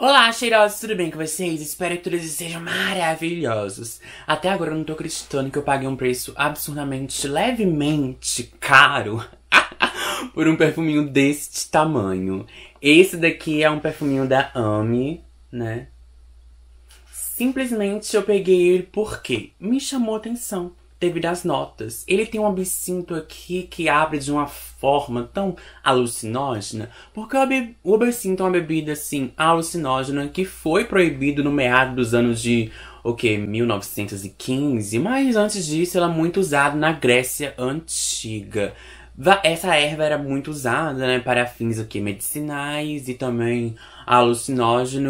Olá, cheirosos, tudo bem com vocês? Espero que todos estejam maravilhosos. Até agora eu não tô acreditando que eu paguei um preço absurdamente, levemente caro por um perfuminho deste tamanho. Esse daqui é um perfuminho da Ami, né? Simplesmente eu peguei ele porque me chamou atenção devido às notas. Ele tem um absinto aqui que abre de uma forma tão alucinógena, porque o absinto é uma bebida assim alucinógena que foi proibido no meado dos anos de o que 1915, mas antes disso ela é muito usada na Grécia antiga. Essa erva era muito usada, né, para fins aqui medicinais e também alucinógeno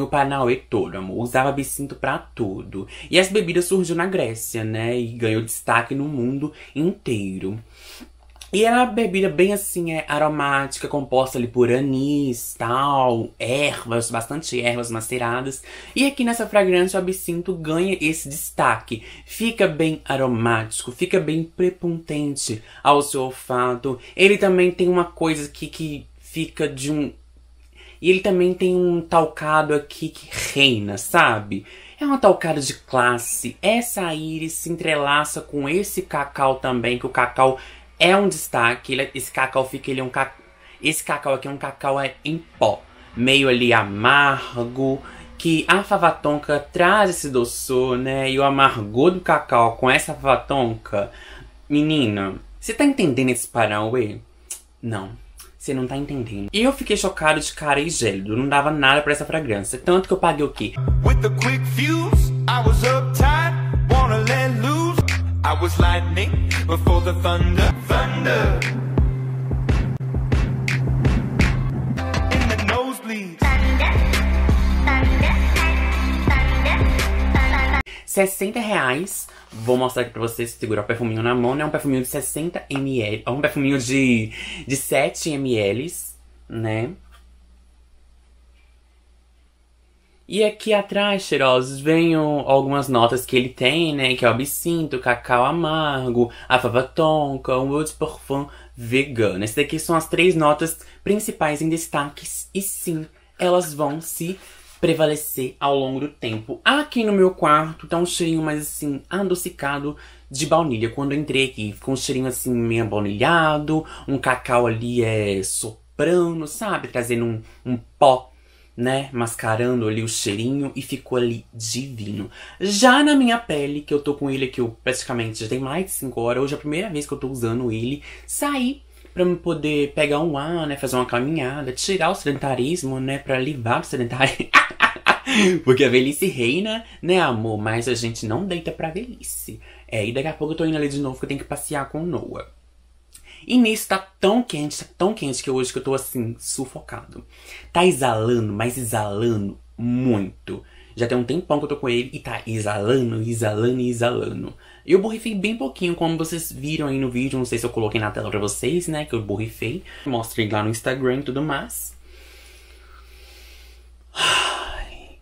e o todo, Usava absinto para tudo. E as bebidas surgiu na Grécia, né, e ganhou destaque no mundo inteiro. E era é uma bebida bem assim, é, aromática, composta ali por anis, tal, ervas, bastante ervas maceradas. E aqui nessa fragrância o absinto ganha esse destaque. Fica bem aromático, fica bem prepotente ao seu olfato. Ele também tem uma coisa aqui que fica de um. E ele também tem um talcado aqui que reina, sabe? É uma talcada de classe. Essa íris se entrelaça com esse cacau também, que o cacau é um destaque. Ele, é, esse cacau fica, ele é um cacau. Esse cacau aqui é um cacau é em pó, meio ali amargo, que a fava tonka traz esse doçor, né? E o amargor do cacau com essa fava tonka. Menina, você tá entendendo esse Paranauê? Não. Você não tá entendendo. E eu fiquei chocado de cara e gélido. Não dava nada pra essa fragrância. Tanto que eu paguei o quê? With quick fuse, I was uptight, wanna let loose. I was lightning before the thunder thunder. In the nosebleeds. Thunder, thunder, thunder, 60 reais. Vou mostrar aqui pra vocês. Segurar o perfuminho na mão, né? É um perfuminho de 60 ml. É um perfuminho de, de 7 ml, né? E aqui atrás, cheirosos, vem algumas notas que ele tem, né? Que é o absinto, cacau amargo, a fava tonka, um eau de parfum vegano. Essas daqui são as três notas principais em destaques. E sim, elas vão se prevalecer ao longo do tempo. Aqui no meu quarto tá um cheirinho mais assim, adocicado de baunilha. Quando eu entrei aqui, ficou um cheirinho assim, meio baunilhado, um cacau ali é eh, soprano, sabe? Trazendo um, um pó né, mascarando ali o cheirinho e ficou ali divino. Já na minha pele, que eu tô com ele aqui eu praticamente já tem mais de 5 horas, hoje é a primeira vez que eu tô usando ele, saí para me poder pegar um ar, né, fazer uma caminhada, tirar o sedentarismo, né, para livrar do sedentarismo. Porque a velhice reina, né, amor? Mas a gente não deita pra velhice. É, e daqui a pouco eu tô indo ali de novo porque eu tenho que passear com o Noah. E nisso tá tão quente, tá tão quente que hoje que eu tô assim, sufocado. Tá exalando, mas exalando muito. Já tem um tempão que eu tô com ele e tá exalando, exalando e exalando. Eu borrifei bem pouquinho, como vocês viram aí no vídeo. Não sei se eu coloquei na tela pra vocês, né? Que eu borrifei. Mostrei lá no Instagram e tudo mais. Ai.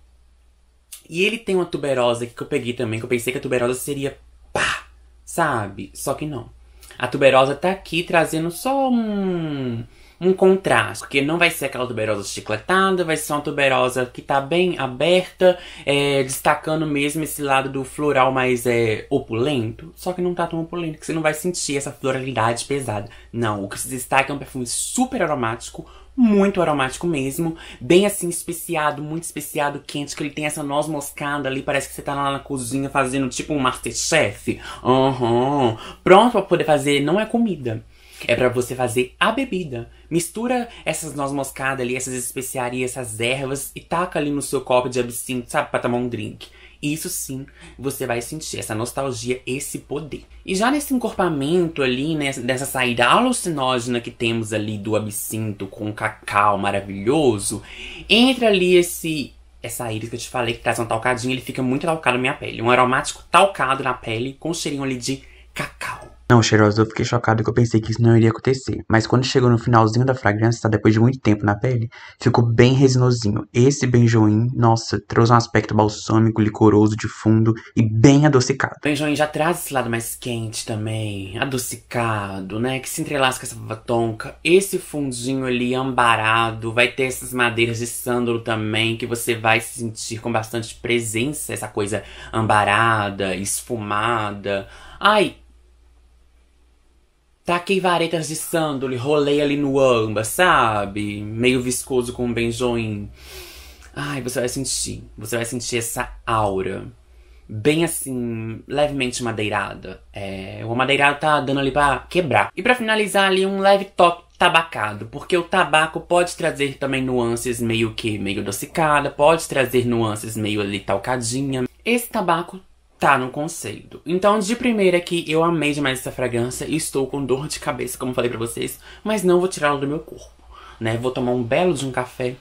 E ele tem uma tuberosa que eu peguei também, que eu pensei que a tuberosa seria pá, sabe? Só que não. A tuberosa tá aqui trazendo só um, um contraste, porque não vai ser aquela tuberosa chicletada, vai ser uma tuberosa que tá bem aberta, é, destacando mesmo esse lado do floral mais é, opulento, só que não tá tão opulento, que você não vai sentir essa floralidade pesada. Não, o que se destaca é um perfume super aromático, muito aromático mesmo, bem assim especiado, muito especiado, quente, que ele tem essa noz moscada ali, parece que você tá lá na cozinha fazendo tipo um Masterchef. Uhum. Pronto pra poder fazer, não é comida. É para você fazer a bebida. Mistura essas noz moscada ali, essas especiarias, essas ervas e taca ali no seu copo de absinto, sabe, pra tomar um drink. Isso sim você vai sentir, essa nostalgia, esse poder. E já nesse encorpamento ali, nessa, né, dessa saída alucinógena que temos ali do absinto com cacau maravilhoso, entra ali esse essa íris que eu te falei que traz um talcadinho, ele fica muito talcado na minha pele. Um aromático talcado na pele, com cheirinho ali de não, cheirosa, eu fiquei chocado que eu pensei que isso não iria acontecer. Mas quando chegou no finalzinho da fragrância, tá, depois de muito tempo na pele, ficou bem resinosinho. Esse benjoim, nossa, trouxe um aspecto balsâmico, licoroso de fundo e bem adocicado. O benjoim já traz esse lado mais quente também, adocicado, né? Que se entrelaça com essa tonca. Esse fundinho ali ambarado, vai ter essas madeiras de sândalo também, que você vai sentir com bastante presença, essa coisa ambarada, esfumada. Ai, Taquei varetas de sândalo rolei ali no âmba, sabe? Meio viscoso com um benjoim. Ai, você vai sentir. Você vai sentir essa aura. Bem assim, levemente madeirada. É, uma madeirada tá dando ali pra quebrar. E para finalizar ali, um leve toque tabacado, porque o tabaco pode trazer também nuances meio que meio adocicada, pode trazer nuances meio ali talcadinha. Esse tabaco tá no conceito. Então, de primeira aqui, eu amei demais essa fragrância e estou com dor de cabeça, como falei pra vocês, mas não vou tirá-la do meu corpo, né? Vou tomar um belo de um café,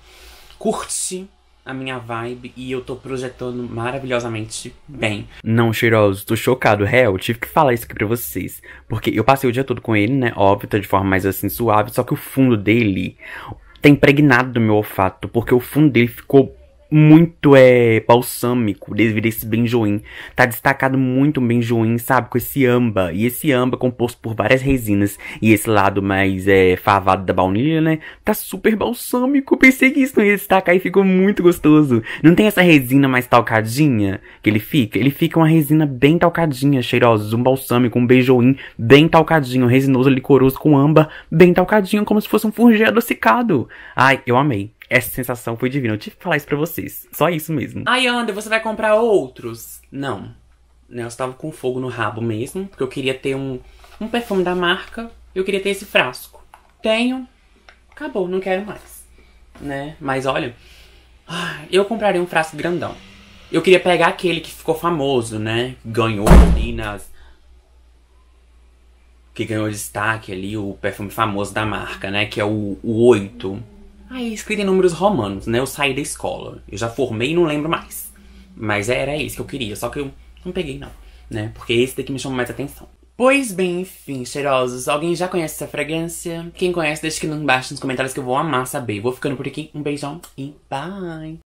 curte a minha vibe e eu tô projetando maravilhosamente bem. Não, cheiroso, tô chocado, real. Tive que falar isso aqui pra vocês. Porque eu passei o dia todo com ele, né? Óbvio, tá de forma mais assim suave, só que o fundo dele tá impregnado do meu olfato, porque o fundo dele ficou muito é balsâmico devido a esse benjoin. Tá destacado muito o benjoin, sabe, com esse amba. E esse amba é composto por várias resinas e esse lado mais é favado da baunilha, né? Tá super balsâmico. Pensei que isso não ia destacar e ficou muito gostoso. Não tem essa resina mais talcadinha que ele fica? Ele fica uma resina bem talcadinha, cheirosa, um balsâmico, um benjoin bem talcadinho, resinoso, licoroso com amba, bem talcadinho, como se fosse um fungé adocicado. Ai, eu amei essa sensação foi divina. Eu tive que falar isso pra vocês. Só isso mesmo. Ai, Ander, você vai comprar outros? Não. Né, eu estava com fogo no rabo mesmo, porque eu queria ter um, um perfume da marca. Eu queria ter esse frasco. Tenho. Acabou, não quero mais. Né? Mas olha, eu compraria um frasco grandão. Eu queria pegar aquele que ficou famoso, né? Ganhou ali nas que ganhou destaque ali, o perfume famoso da marca, né? Que é o, o 8. Aí, ah, escrevi em números romanos, né? Eu saí da escola. Eu já formei e não lembro mais. Mas era isso que eu queria, só que eu não peguei, não, né? Porque esse daqui me chamou mais atenção. Pois bem, enfim, cheirosos, alguém já conhece essa fragrância? Quem conhece, deixa aqui embaixo nos comentários que eu vou amar saber. Vou ficando por aqui, um beijão e bye!